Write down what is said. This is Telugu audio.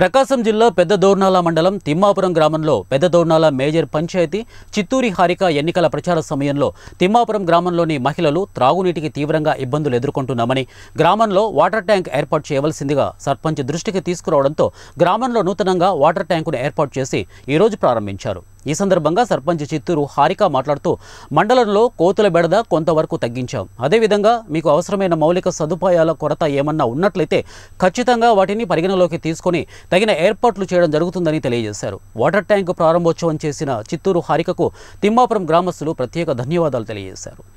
ప్రకాశం జిల్లా పెద్ద దోర్నాల మండలం తిమ్మాపురం గ్రామంలో పెద్ద దోర్నాల మేజర్ పంచాయతీ చిత్తూరి హారిక ఎన్నికల ప్రచార సమయంలో తిమ్మాపురం గ్రామంలోని మహిళలు త్రాగునీటికి తీవ్రంగా ఇబ్బందులు ఎదుర్కొంటున్నామని గ్రామంలో వాటర్ ట్యాంక్ ఏర్పాటు చేయవలసిందిగా సర్పంచ్ దృష్టికి తీసుకురావడంతో గ్రామంలో నూతనంగా వాటర్ ట్యాంకును ఏర్పాటు చేసి ఈరోజు ప్రారంభించారు ఈ సందర్భంగా సర్పంచ్ చిత్తూరు హారిక మాట్లాడుతూ మండలంలో కోతుల బెడద కొంతవరకు తగ్గించాం అదేవిధంగా మీకు అవసరమైన మౌలిక సదుపాయాల కొరత ఏమన్నా ఉన్నట్లయితే ఖచ్చితంగా వాటిని పరిగణలోకి తీసుకొని తగిన ఏర్పాట్లు చేయడం జరుగుతుందని తెలియజేశారు వాటర్ ట్యాంక్ ప్రారంభోత్సవం చేసిన చిత్తూరు హారికకు తిమ్మాపురం గ్రామస్తులు ప్రత్యేక ధన్యవాదాలు తెలియజేశారు